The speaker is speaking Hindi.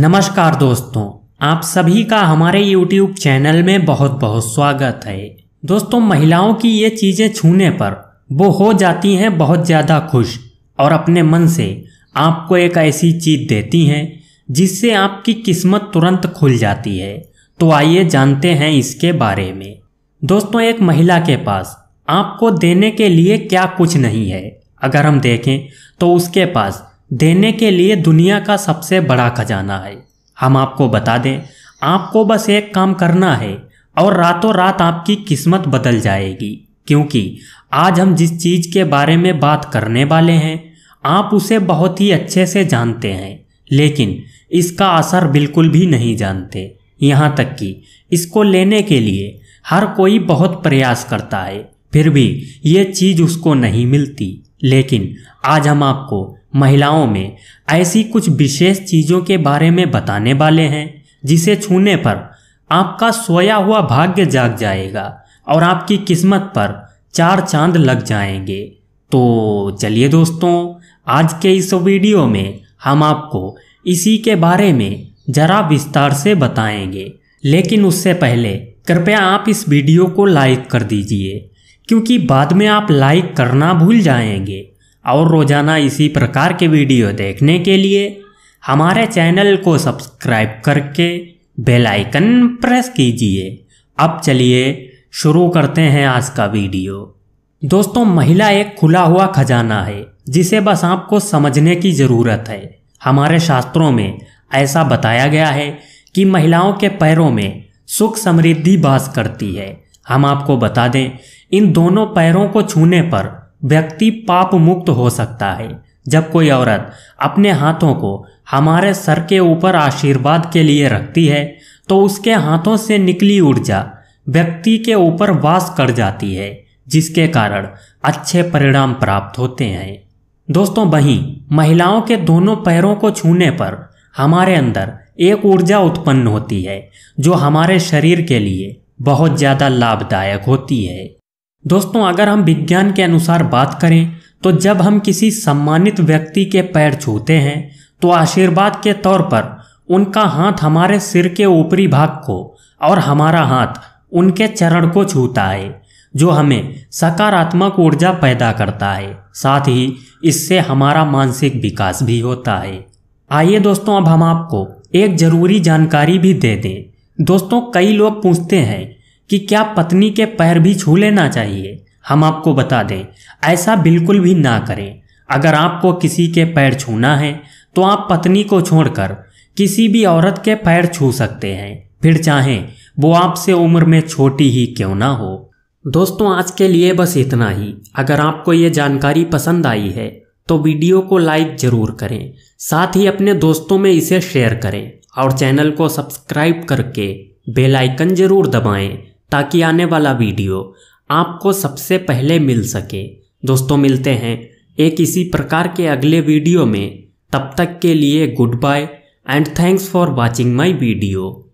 नमस्कार दोस्तों आप सभी का हमारे YouTube चैनल में बहुत बहुत स्वागत है दोस्तों महिलाओं की ये चीज़ें छूने पर वो हो जाती हैं बहुत ज़्यादा खुश और अपने मन से आपको एक ऐसी चीज़ देती हैं जिससे आपकी किस्मत तुरंत खुल जाती है तो आइए जानते हैं इसके बारे में दोस्तों एक महिला के पास आपको देने के लिए क्या कुछ नहीं है अगर हम देखें तो उसके पास देने के लिए दुनिया का सबसे बड़ा खजाना है हम आपको बता दें आपको बस एक काम करना है और रातों रात आपकी किस्मत बदल जाएगी क्योंकि आज हम जिस चीज़ के बारे में बात करने वाले हैं आप उसे बहुत ही अच्छे से जानते हैं लेकिन इसका असर बिल्कुल भी नहीं जानते यहाँ तक कि इसको लेने के लिए हर कोई बहुत प्रयास करता है फिर भी ये चीज़ उसको नहीं मिलती लेकिन आज हम आपको महिलाओं में ऐसी कुछ विशेष चीज़ों के बारे में बताने वाले हैं जिसे छूने पर आपका सोया हुआ भाग्य जाग जाएगा और आपकी किस्मत पर चार चांद लग जाएंगे तो चलिए दोस्तों आज के इस वीडियो में हम आपको इसी के बारे में जरा विस्तार से बताएंगे लेकिन उससे पहले कृपया आप इस वीडियो को लाइक कर दीजिए क्योंकि बाद में आप लाइक करना भूल जाएंगे और रोज़ाना इसी प्रकार के वीडियो देखने के लिए हमारे चैनल को सब्सक्राइब करके बेल आइकन प्रेस कीजिए अब चलिए शुरू करते हैं आज का वीडियो दोस्तों महिला एक खुला हुआ खजाना है जिसे बस आपको समझने की ज़रूरत है हमारे शास्त्रों में ऐसा बताया गया है कि महिलाओं के पैरों में सुख समृद्धि बास करती है हम आपको बता दें इन दोनों पैरों को छूने पर व्यक्ति पाप मुक्त हो सकता है जब कोई औरत अपने हाथों को हमारे सर के ऊपर आशीर्वाद के लिए रखती है तो उसके हाथों से निकली ऊर्जा व्यक्ति के ऊपर वास कर जाती है जिसके कारण अच्छे परिणाम प्राप्त होते हैं दोस्तों वहीं महिलाओं के दोनों पैरों को छूने पर हमारे अंदर एक ऊर्जा उत्पन्न होती है जो हमारे शरीर के लिए बहुत ज़्यादा लाभदायक होती है दोस्तों अगर हम विज्ञान के अनुसार बात करें तो जब हम किसी सम्मानित व्यक्ति के पैर छूते हैं तो आशीर्वाद के तौर पर उनका हाथ हमारे सिर के ऊपरी भाग को और हमारा हाथ उनके चरण को छूता है जो हमें सकारात्मक ऊर्जा पैदा करता है साथ ही इससे हमारा मानसिक विकास भी होता है आइए दोस्तों अब हम आपको एक जरूरी जानकारी भी दे दें दोस्तों कई लोग पूछते हैं कि क्या पत्नी के पैर भी छू लेना चाहिए हम आपको बता दें ऐसा बिल्कुल भी ना करें अगर आपको किसी के पैर छूना है तो आप पत्नी को छोड़कर किसी भी औरत के पैर छू सकते हैं फिर चाहें वो आपसे उम्र में छोटी ही क्यों ना हो दोस्तों आज के लिए बस इतना ही अगर आपको ये जानकारी पसंद आई है तो वीडियो को लाइक ज़रूर करें साथ ही अपने दोस्तों में इसे शेयर करें और चैनल को सब्सक्राइब करके बेल आइकन ज़रूर दबाएं ताकि आने वाला वीडियो आपको सबसे पहले मिल सके दोस्तों मिलते हैं एक इसी प्रकार के अगले वीडियो में तब तक के लिए good bye and thanks for watching my video